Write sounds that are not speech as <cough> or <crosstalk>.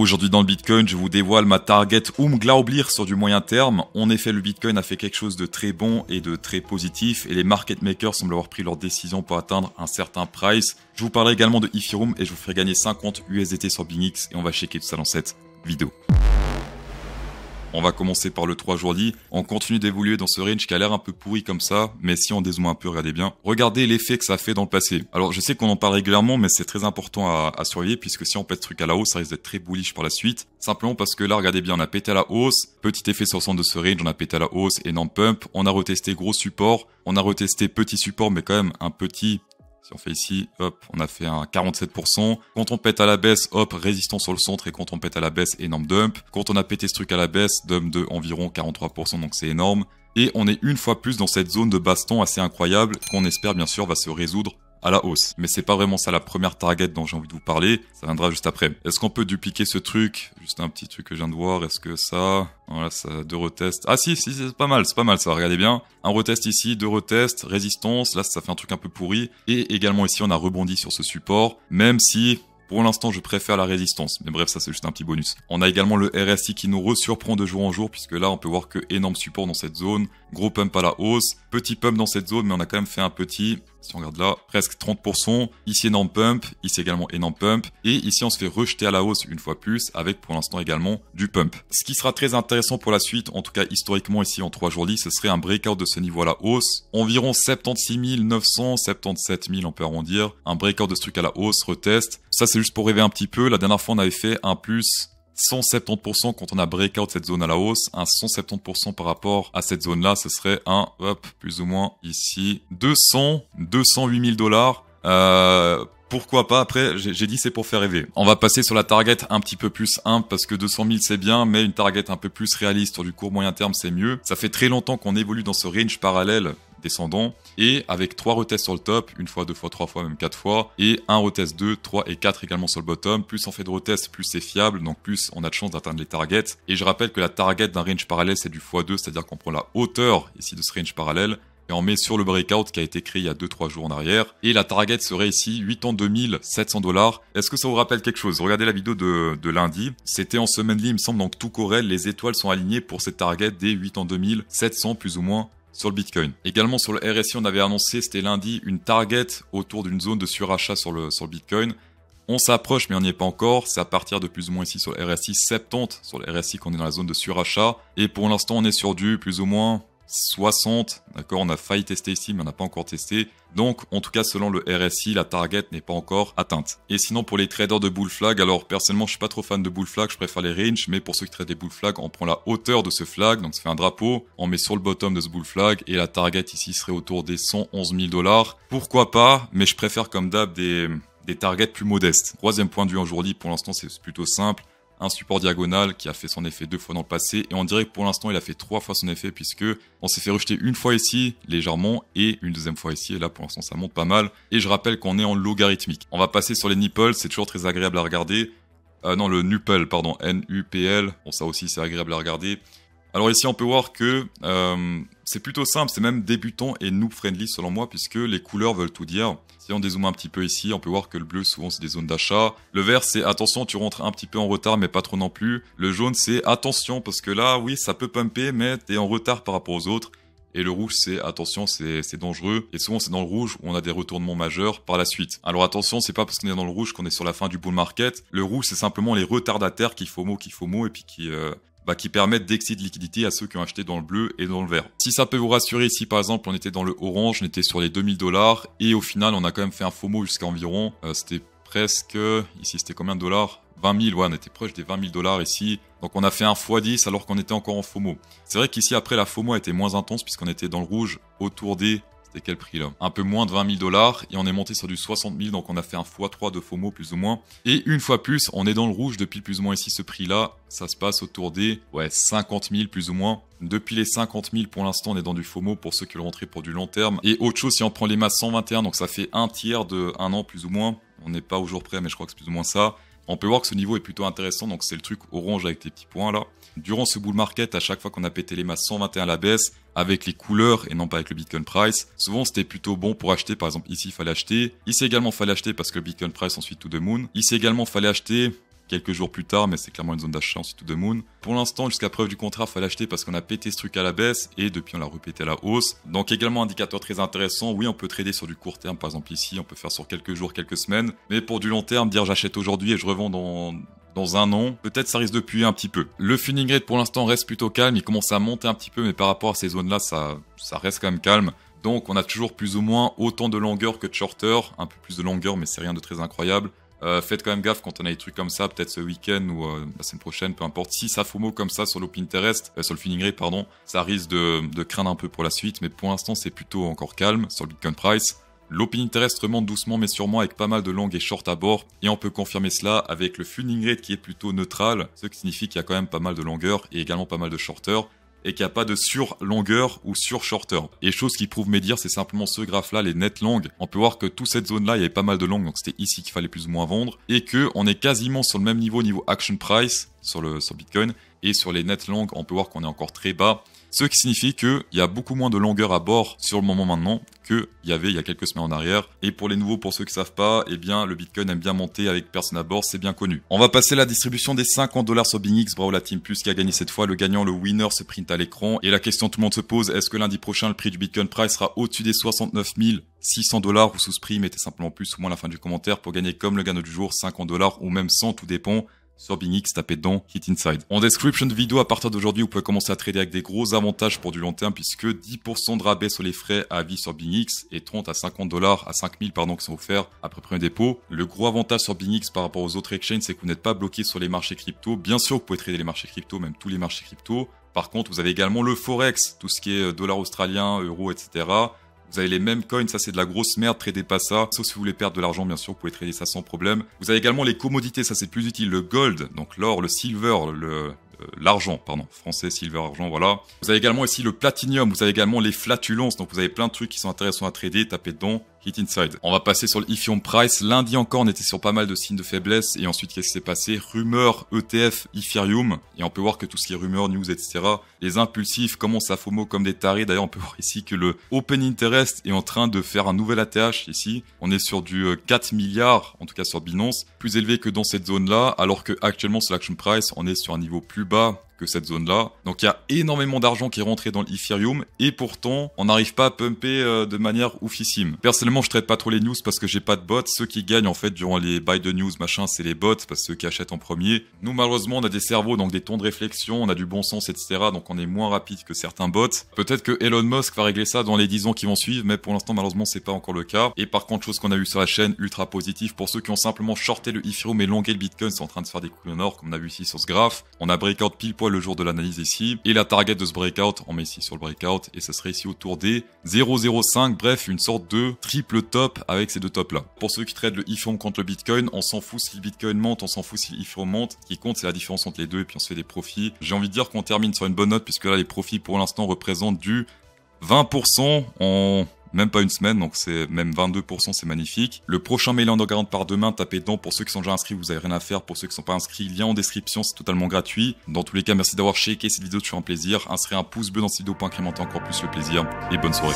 aujourd'hui dans le Bitcoin, je vous dévoile ma target um sur du moyen terme. En effet, le Bitcoin a fait quelque chose de très bon et de très positif et les market makers semblent avoir pris leur décision pour atteindre un certain price. Je vous parlerai également de Ethereum et je vous ferai gagner 50 USDT sur binix et on va checker tout ça dans cette vidéo. On va commencer par le 3 jours On continue d'évoluer dans ce range qui a l'air un peu pourri comme ça, mais si on dézoome un peu, regardez bien. Regardez l'effet que ça fait dans le passé. Alors je sais qu'on en parle régulièrement, mais c'est très important à, à, surveiller puisque si on pète ce truc à la hausse, ça risque d'être très bullish par la suite. Simplement parce que là, regardez bien, on a pété à la hausse, petit effet sur centre de ce range, on a pété à la hausse, Et non pump, on a retesté gros support, on a retesté petit support, mais quand même un petit si on fait ici, hop, on a fait un 47%. Quand on pète à la baisse, hop, résistance sur le centre. Et quand on pète à la baisse, énorme dump. Quand on a pété ce truc à la baisse, dump de environ 43%, donc c'est énorme. Et on est une fois plus dans cette zone de baston assez incroyable qu'on espère bien sûr va se résoudre à la hausse. Mais c'est pas vraiment ça la première target dont j'ai envie de vous parler. Ça viendra juste après. Est-ce qu'on peut dupliquer ce truc Juste un petit truc que je viens de voir. Est-ce que ça Voilà, ça, deux retests. Ah si, si, c'est pas mal, c'est pas mal ça. Regardez bien. Un retest ici, deux retests, résistance. Là, ça fait un truc un peu pourri. Et également ici, on a rebondi sur ce support. Même si, pour l'instant, je préfère la résistance, mais bref, ça c'est juste un petit bonus. On a également le RSI qui nous resurprend de jour en jour, puisque là, on peut voir que énorme support dans cette zone, gros pump à la hausse, Petit pump dans cette zone, mais on a quand même fait un petit, si on regarde là, presque 30%. Ici, énorme pump. Ici également, énorme pump. Et ici, on se fait rejeter à la hausse une fois plus avec pour l'instant également du pump. Ce qui sera très intéressant pour la suite, en tout cas historiquement ici en 3 jours 10, ce serait un breakout de ce niveau à la hausse. Environ 76 900, 77 000, on peut arrondir. Un breakout de ce truc à la hausse, retest. Ça, c'est juste pour rêver un petit peu. La dernière fois, on avait fait un plus 170% quand on a breakout cette zone à la hausse, un 170% par rapport à cette zone là, ce serait un, hop, plus ou moins ici, 200, 208 000 dollars euh, pourquoi pas Après, j'ai dit c'est pour faire rêver. On va passer sur la target un petit peu plus humble parce que 200 000 c'est bien, mais une target un peu plus réaliste sur du court moyen terme c'est mieux. Ça fait très longtemps qu'on évolue dans ce range parallèle descendant et avec trois retests sur le top, une fois, deux fois, trois fois, même quatre fois et un retest 2, 3 et 4 également sur le bottom. Plus on fait de retests, plus c'est fiable, donc plus on a de chances d'atteindre les targets. Et je rappelle que la target d'un range parallèle c'est du x2, c'est-à-dire qu'on prend la hauteur ici de ce range parallèle et on met sur le breakout qui a été créé il y a 2-3 jours en arrière. Et la target serait ici 8 ans 2700$. dollars. Est-ce que ça vous rappelle quelque chose Regardez la vidéo de, lundi. C'était en semaine il me semble, donc tout corrèle. Les étoiles sont alignées pour cette target des 8 ans 2700$, plus ou moins sur le Bitcoin. Également sur le RSI, on avait annoncé, c'était lundi, une target autour d'une zone de surachat sur le, sur le Bitcoin. On s'approche, mais on n'y est pas encore. C'est à partir de plus ou moins ici sur le RSI 70, sur le RSI qu'on est dans la zone de surachat. Et pour l'instant, on est sur du plus ou moins 60. D'accord, on a failli tester ici, mais on n'a pas encore testé. Donc, en tout cas, selon le RSI, la target n'est pas encore atteinte. Et sinon, pour les traders de bull flag, alors personnellement, je suis pas trop fan de bull flag, je préfère les range mais pour ceux qui traitent des bull flag, on prend la hauteur de ce flag, donc ça fait un drapeau, on met sur le bottom de ce bull flag, et la target ici serait autour des 111 000 dollars. Pourquoi pas, mais je préfère comme d'hab des des targets plus modestes. Troisième point de vue aujourd'hui, pour l'instant c'est plutôt simple un support diagonal qui a fait son effet deux fois dans le passé. Et on dirait que pour l'instant, il a fait trois fois son effet puisque on s'est fait rejeter une fois ici, légèrement, et une deuxième fois ici. Et là, pour l'instant, ça monte pas mal. Et je rappelle qu'on est en logarithmique. On va passer sur les nipples, c'est toujours très agréable à regarder. Euh, non, le nupel, pardon, N-U-P-L. Bon, ça aussi, c'est agréable à regarder. Alors ici, on peut voir que euh, c'est plutôt simple, c'est même débutant et noob friendly selon moi, puisque les couleurs veulent tout dire. Si on dézoome un petit peu ici, on peut voir que le bleu, souvent, c'est des zones d'achat. Le vert, c'est attention, tu rentres un petit peu en retard, mais pas trop non plus. Le jaune, c'est attention, parce que là, oui, ça peut pumper, mais t'es en retard par rapport aux autres. Et le rouge, c'est attention, c'est dangereux. Et souvent, c'est dans le rouge où on a des retournements majeurs par la suite. Alors attention, c'est pas parce qu'on est dans le rouge qu'on est sur la fin du bull market. Le rouge, c'est simplement les retardataires qui font mot, qui font mot, et puis qui, euh, bah, qui permettent d'exciter de liquidité à ceux qui ont acheté dans le bleu et dans le vert. Si ça peut vous rassurer, ici par exemple on était dans le orange, on était sur les 2000 dollars et au final on a quand même fait un FOMO jusqu'à environ, euh, c'était presque, ici c'était combien de dollars 20 000, ouais, on était proche des 20 000 dollars ici. Donc on a fait un x10 alors qu'on était encore en FOMO. C'est vrai qu'ici après la FOMO a été moins intense puisqu'on était dans le rouge autour des c'est quel prix là Un peu moins de 20 000 dollars et on est monté sur du 60 000, donc on a fait un x3 de FOMO plus ou moins. Et une fois plus, on est dans le rouge depuis plus ou moins ici ce prix là. Ça se passe autour des ouais, 50 000 plus ou moins. Depuis les 50 000, pour l'instant, on est dans du FOMO pour ceux qui l'ont rentré pour du long terme. Et autre chose, si on prend les masses 121, donc ça fait un tiers de un an plus ou moins. On n'est pas au jour près, mais je crois que c'est plus ou moins ça. On peut voir que ce niveau est plutôt intéressant, donc c'est le truc orange avec tes petits points là. Durant ce bull market, à chaque fois qu'on a pété les masses 121 à la baisse, avec les couleurs et non pas avec le Bitcoin Price, souvent c'était plutôt bon pour acheter, par exemple ici il fallait acheter, ici également il fallait acheter parce que le Bitcoin Price ensuite tout de moon, ici également il fallait acheter quelques jours plus tard, mais c'est clairement une zone d'achat en tout de Moon. Pour l'instant, jusqu'à preuve du contrat, fallait l'acheter parce qu'on a pété ce truc à la baisse et depuis on l'a repété à la hausse. Donc également un indicateur très intéressant. Oui, on peut trader sur du court terme, par exemple ici, on peut faire sur quelques jours, quelques semaines, mais pour du long terme, dire j'achète aujourd'hui et je revends dans un an, peut-être ça risque de puer un petit peu. Le funding rate pour l'instant reste plutôt calme, il commence à monter un petit peu, mais par rapport à ces zones-là, ça, ça reste quand même calme. Donc on a toujours plus ou moins autant de longueur que de shorter, un peu plus de longueur mais c'est rien de très incroyable. Euh, faites quand même gaffe quand on a des trucs comme ça, peut-être ce week-end ou euh, la semaine prochaine, peu importe. Si ça mot comme ça sur le Funing euh, sur le Rate, pardon, ça risque de, craindre un peu pour la suite, mais pour l'instant c'est plutôt encore calme sur le Bitcoin Price. L'open interest remonte doucement mais sûrement avec pas mal de longs et shorts à bord et on peut confirmer cela avec le funding rate qui est plutôt neutral, ce qui signifie qu'il y a quand même pas mal de longueurs et également pas mal de shorteurs et qu'il n'y a pas de sur longueur ou sur shorter. Et chose qui prouve mes dires, c'est simplement ce graphe là, les net longs. On peut voir que toute cette zone là, il y avait pas mal de longs. donc c'était ici qu'il fallait plus ou moins vendre. Et que on est quasiment sur le même niveau niveau action price sur le sur Bitcoin et sur les net longs, on peut voir qu'on est encore très bas. Ce qui signifie qu'il y a beaucoup moins de longueur à bord sur le moment maintenant qu'il y avait il y a quelques semaines en arrière. Et pour les nouveaux, pour ceux qui savent pas, eh bien, le Bitcoin aime bien monter avec personne à bord, c'est bien connu. On va passer à la distribution des 50 dollars sur BingX. Bravo la Team Plus qui a gagné cette fois. Le gagnant, le winner se print à l'écran. Et la question tout le monde se pose, est-ce que lundi prochain, le prix du Bitcoin Price sera au-dessus des 69 600 dollars ou sous-prix, mettez simplement plus ou moins la fin du commentaire pour gagner comme le gagnant du jour 50 dollars ou même 100, tout dépend sur Binx, tapez dedans, Hit Inside. En description de vidéo, à partir d'aujourd'hui, vous pouvez commencer à trader avec des gros avantages pour du long terme puisque 10% de rabais sur les frais à vie sur Binx et 30 à 50 dollars à 5000 pardon qui sont offerts après premier dépôt. Le gros avantage sur Binx par rapport aux autres exchanges, c'est que vous n'êtes pas bloqué sur les marchés crypto. Bien sûr, vous pouvez trader les marchés crypto, même tous les marchés crypto. Par contre, vous avez également le Forex, tout ce qui est euh, dollar australien, euro, etc. Vous avez les mêmes coins, ça c'est de la grosse merde, tradez pas ça. Sauf si vous voulez perdre de l'argent, bien sûr, vous pouvez trader ça sans problème. Vous avez également les commodités, ça c'est plus utile, le gold, donc l'or, le silver, le, euh, l'argent, pardon, français, silver, argent, voilà. Vous avez également ici le platinum, vous avez également les flatulences, donc vous avez plein de trucs qui sont intéressants à trader, tapez dedans. On va passer sur le Ethereum Price. Lundi encore, on était sur pas mal de signes de faiblesse. Et ensuite, qu'est-ce qui s'est passé Rumeur ETF Ethereum. Et on peut voir que tout ce qui est rumeur, news, etc. Les impulsifs commencent à FOMO comme des tarés. D'ailleurs, on peut <laughs> voir ici que le Open Interest est en train de faire un nouvel ATH ici. On est sur du 4 euh, milliards, en tout cas sur Binance. Plus élevé que dans cette zone-là. Alors que actuellement, sur l'Action Price, on est sur un niveau plus bas cette zone-là. Donc il y a énormément d'argent qui est rentré dans l'Ethereum et pourtant on n'arrive pas à pumper euh, de manière oufissime. Personnellement, je traite pas trop les news parce que j'ai pas de bots. Ceux qui gagnent en fait durant les buy de news machin, c'est les bots parce que ceux qui achètent en premier. Nous malheureusement, on a des cerveaux donc des tons de réflexion, on a du bon sens etc. Donc on est moins rapide que certains bots. Peut-être que Elon Musk va régler ça dans les 10 ans qui vont suivre, mais pour l'instant malheureusement c'est pas encore le cas. Et par contre, chose qu'on a eu sur la chaîne ultra positif pour ceux qui ont simplement shorté le Ethereum et longué le Bitcoin, c'est en train de faire des coups de nord comme on a vu ici sur ce graphe. On a breakout pile poil le jour de l'analyse ici, et la target de ce breakout, on met ici sur le breakout, et ça serait ici autour des 0,05, bref, une sorte de triple top avec ces deux tops là. Pour ceux qui tradent le Ethereum contre le Bitcoin, on s'en fout si le Bitcoin monte, on s'en fout si l'Ethereum monte, ce qui compte c'est la différence entre les deux, et puis on se fait des profits. J'ai envie de dire qu'on termine sur une bonne note, puisque là les profits pour l'instant représentent du 20%, on même pas une semaine, donc c'est même 22%, c'est magnifique. Le prochain mail underground par demain, tapez dedans pour ceux qui sont déjà inscrits, vous n'avez rien à faire. Pour ceux qui ne sont pas inscrits, lien en description, c'est totalement gratuit. Dans tous les cas, merci d'avoir checké cette vidéo, tu un plaisir. Inscrire un pouce bleu dans cette vidéo pour incrémenter encore plus le plaisir et bonne soirée.